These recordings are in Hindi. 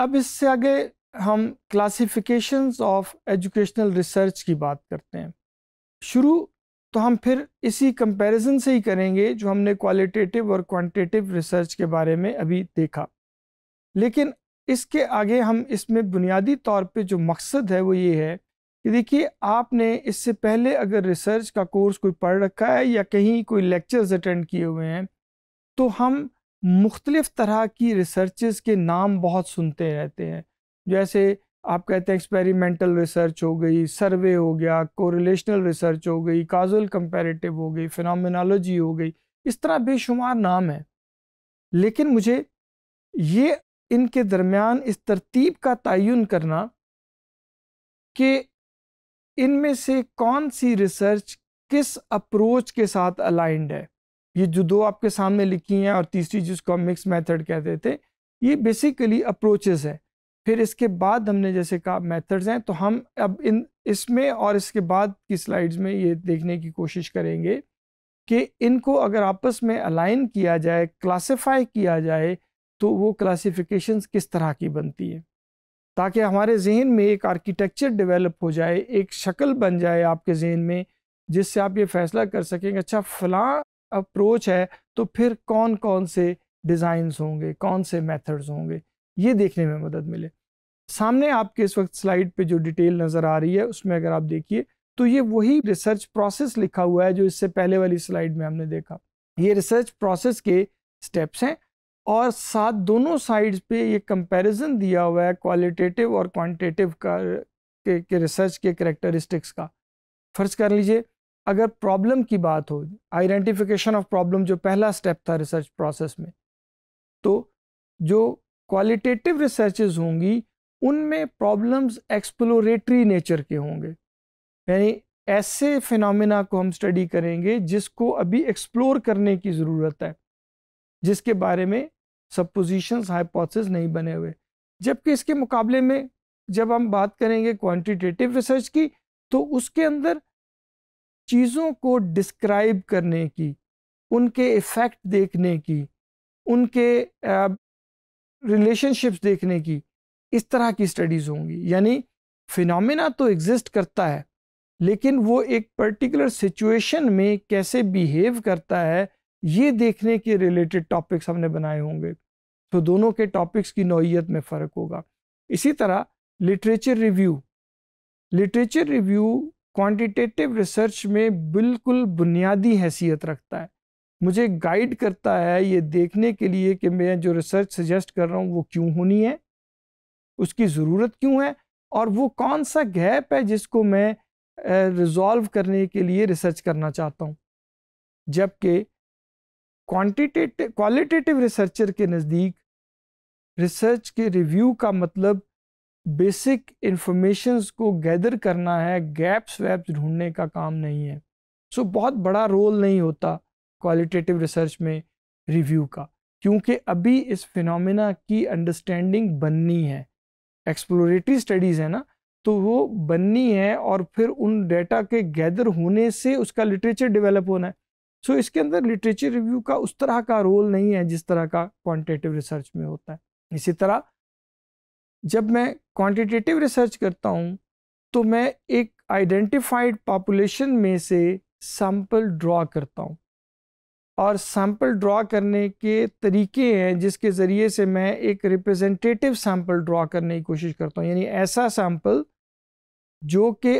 अब इससे आगे हम क्लासिफिकेशंस ऑफ एजुकेशनल रिसर्च की बात करते हैं शुरू तो हम फिर इसी कंपैरिजन से ही करेंगे जो हमने क्वालिटेटिव और क्वांटिटेटिव रिसर्च के बारे में अभी देखा लेकिन इसके आगे हम इसमें बुनियादी तौर पे जो मकसद है वो ये है कि देखिए आपने इससे पहले अगर रिसर्च का कोर्स कोई पढ़ रखा है या कहीं कोई लेक्चर्स अटेंड किए हुए हैं तो हम मुख्तलिफ़ तरह की रिसर्च के नाम बहुत सुनते रहते हैं जैसे आप कहते हैं एक्सपेरिमेंटल रिसर्च हो गई सर्वे हो गया कोरिलेशनल रिसर्च हो गई काजल कंपेरेटिव हो गई फिनमिनोलॉजी हो गई इस तरह बेशुमार नाम है लेकिन मुझे ये इनके दरमियान इस तरतीब का तयन करना कि इनमें से कौन सी रिसर्च किस अप्रोच के साथ अलाइंड है ये जो दो आपके सामने लिखी हैं और तीसरी जिसको हम मिक्स मैथड कहते थे ये बेसिकली अप्रोचेज़ है फिर इसके बाद हमने जैसे कहा मैथड्स हैं तो हम अब इन इसमें और इसके बाद की स्लाइड्स में ये देखने की कोशिश करेंगे कि इनको अगर आपस में अलाइन किया जाए क्लासिफाई किया जाए तो वो क्लासीफिकेशन किस तरह की बनती है ताकि हमारे जहन में एक आर्किटेक्चर डेवलप हो जाए एक शक्ल बन जाए आपके जहन में जिससे आप ये फैसला कर सकें अच्छा फ़लाँ अप्रोच है तो फिर कौन कौन से डिज़ाइंस होंगे कौन से मेथड्स होंगे ये देखने में मदद मिले सामने आपके इस वक्त स्लाइड पे जो डिटेल नज़र आ रही है उसमें अगर आप देखिए तो ये वही रिसर्च प्रोसेस लिखा हुआ है जो इससे पहले वाली स्लाइड में हमने देखा ये रिसर्च प्रोसेस के स्टेप्स हैं और साथ दोनों साइड्स पे ये कंपैरिजन दिया हुआ है क्वालिटेटिव और क्वांटिटेटिव का के, के रिसर्च के करेक्टरिस्टिक्स का फ़र्ज़ कर लीजिए अगर प्रॉब्लम की बात हो आइडेंटिफिकेशन ऑफ प्रॉब्लम जो पहला स्टेप था रिसर्च प्रोसेस में तो जो क्वालिटेटिव रिसर्चेज होंगी उनमें प्रॉब्लम्स एक्सप्लोरेटरी नेचर के होंगे यानी ऐसे फिनमिना को हम स्टडी करेंगे जिसको अभी एक्सप्लोर करने की ज़रूरत है जिसके बारे में सपोजिशंस हाइपोथेसिस नहीं बने हुए जबकि इसके मुकाबले में जब हम बात करेंगे क्वांटिटेटिव रिसर्च की तो उसके अंदर चीज़ों को डिस्क्राइब करने की उनके इफ़ेक्ट देखने की उनके रिलेशनशिप्स देखने की इस तरह की स्टडीज़ होंगी यानी फिनोमेना तो एग्जिस्ट करता है लेकिन वो एक पर्टिकुलर सिचुएशन में कैसे बिहेव करता है ये देखने के रिलेटेड टॉपिक्स हमने बनाए होंगे तो दोनों के टॉपिक्स की नौीयत में फ़र्क होगा इसी तरह literature review literature review quantitative research में बिल्कुल बुनियादी हैसियत रखता है मुझे गाइड करता है ये देखने के लिए कि मैं जो रिसर्च सजेस्ट कर रहा हूँ वो क्यों होनी है उसकी ज़रूरत क्यों है और वो कौन सा गैप है जिसको मैं रिजॉल्व करने के लिए रिसर्च करना चाहता हूँ जबकि क्वांटिटेटिव क्वालिटेटिव रिसर्चर के नज़दीक रिसर्च के रिव्यू का मतलब बेसिक इंफॉर्मेशन को गैदर करना है गैप्स वैप्स ढूंढने का काम नहीं है सो so, बहुत बड़ा रोल नहीं होता क्वालिटेटिव रिसर्च में रिव्यू का क्योंकि अभी इस फिनोमेना की अंडरस्टैंडिंग बननी है एक्सप्लोरेटरी स्टडीज़ है ना तो वो बननी है और फिर उन डेटा के गैदर होने से उसका लिटरेचर डेवलप होना है सो so, इसके अंदर लिटरेचर रिव्यू का उस तरह का रोल नहीं है जिस तरह का क्वान्टिटेटिव रिसर्च में होता है इसी तरह जब मैं क्वांटिटेटिव रिसर्च करता हूँ तो मैं एक आइडेंटिफाइड पॉपुलेशन में से सैंपल ड्रॉ करता हूँ और सैंपल ड्रॉ करने के तरीके हैं जिसके ज़रिए से मैं एक रिप्रेजेंटेटिव सैंपल ड्रॉ करने की कोशिश करता हूँ यानी ऐसा सैंपल जो कि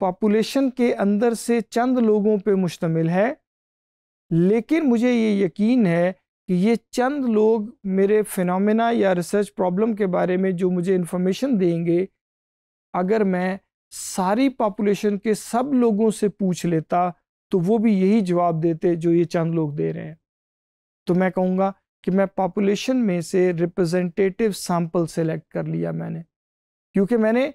पॉपुलेशन के अंदर से चंद लोगों पे मुश्तमिल है लेकिन मुझे ये यकीन है कि ये चंद लोग मेरे फिनमिना या रिसर्च प्रॉब्लम के बारे में जो मुझे इन्फॉर्मेशन देंगे अगर मैं सारी पॉपुलेशन के सब लोगों से पूछ लेता तो वो भी यही जवाब देते जो ये चंद लोग दे रहे हैं तो मैं कहूँगा कि मैं पॉपुलेशन में से रिप्रेजेंटेटिव सैंपल सेलेक्ट कर लिया मैंने क्योंकि मैंने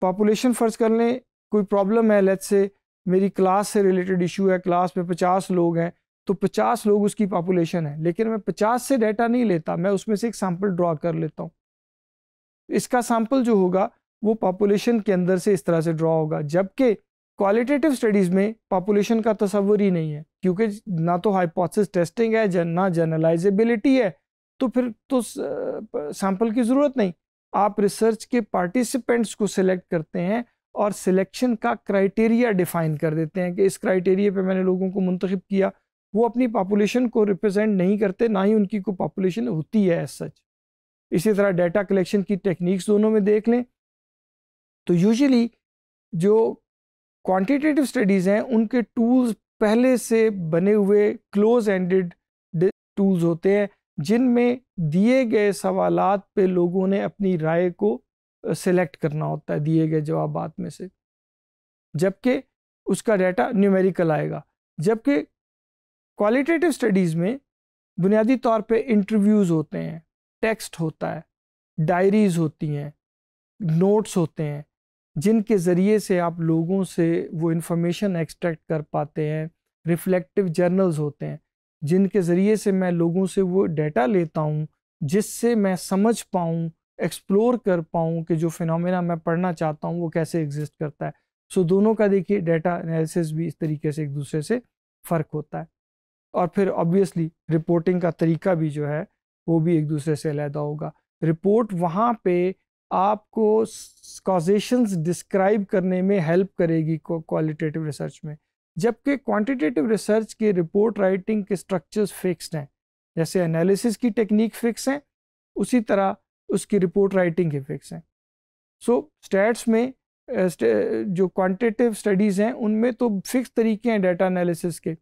पॉपुलेशन फ़र्ज़ कर लें कोई प्रॉब्लम है लेट से मेरी क्लास से रिलेटेड इशू है क्लास में पचास लोग हैं तो 50 लोग उसकी पॉपुलेशन है लेकिन मैं 50 से डाटा नहीं लेता मैं उसमें से एक सैंपल ड्रॉ कर लेता हूँ इसका सैंपल जो होगा वो पॉपुलेशन के अंदर से इस तरह से ड्रॉ होगा जबकि क्वालिटेटिव स्टडीज़ में पॉपुलेशन का तस्वर ही नहीं है क्योंकि ना तो हाइपोथेसिस टेस्टिंग है जन, ना जनरलाइजेबिलिटी है तो फिर तो सैंपल की ज़रूरत नहीं आप रिसर्च के पार्टिसिपेंट्स को सिलेक्ट करते हैं और सिलेक्शन का क्राइटेरिया डिफाइन कर देते हैं कि इस क्राइटेरिया पे मैंने लोगों को मुंतखब किया वो अपनी पॉपुलेशन को रिप्रेजेंट नहीं करते ना ही उनकी कोई पॉपुलेशन होती है एज सच इसी तरह डाटा कलेक्शन की टेक्निक्स दोनों में देख लें तो यूजुअली जो क्वांटिटेटिव स्टडीज़ हैं उनके टूल्स पहले से बने हुए क्लोज एंडेड टूल्स होते हैं जिनमें दिए गए सवाल पे लोगों ने अपनी राय को सिलेक्ट करना होता है दिए गए जवाब में से जबकि उसका डाटा न्यूमेरिकल आएगा जबकि क्वालिटेटिव स्टडीज़ में बुनियादी तौर पे इंटरव्यूज़ होते हैं टेक्स्ट होता है डायरीज़ होती हैं नोट्स होते हैं जिनके ज़रिए से आप लोगों से वो इन्फॉर्मेशन एक्सट्रैक्ट कर पाते हैं रिफ्लेक्टिव जर्नल्स होते हैं जिनके ज़रिए से मैं लोगों से वो डाटा लेता हूँ जिससे मैं समझ पाऊँ एक्सप्लोर कर पाऊँ कि जो फिनमिना मैं पढ़ना चाहता हूँ वो कैसे एग्जिस्ट करता है सो so, दोनों का देखिए डाटा एनालिसिस भी इस तरीके से एक दूसरे से फ़र्क होता है और फिर ऑब्वियसली रिपोर्टिंग का तरीका भी जो है वो भी एक दूसरे से अलहदा होगा रिपोर्ट वहाँ पे आपको कॉजेशंस डिस्क्राइब करने में हेल्प करेगी क्वालिटेटिव रिसर्च में जबकि क्वांटिटेटिव रिसर्च के रिपोर्ट राइटिंग के स्ट्रक्चर्स फिक्स्ड हैं जैसे एनालिसिस की टेक्निक फिक्स हैं उसी तरह उसकी रिपोर्ट राइटिंग ही फिक्स हैं सो स्टैट्स में जो क्वांटिटेटिव स्टडीज़ हैं उनमें तो फिक्स तरीके हैं डाटा एनालिसिस के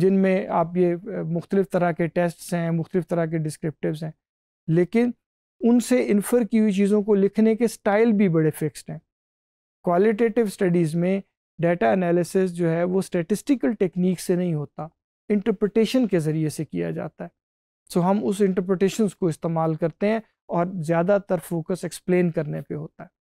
जिनमें आप ये मुख्तलिफ़ तरह के टेस्ट्स हैं मुख्तलिफ़ तरह के डिस्क्रिप्टिव हैं लेकिन उनसे इन्फर की हुई चीज़ों को लिखने के स्टाइल भी बड़े फिक्स्ड हैं क्वालिटेटिव स्टडीज़ में डेटा एनालिसिस जो है वो स्टेटिस्टिकल टेक्निक से नहीं होता इंटरप्रटेशन के ज़रिए से किया जाता है सो हम उस इंटरप्रटेशन को इस्तेमाल करते हैं और ज़्यादातर फोकस एक्सप्लेन करने पर होता है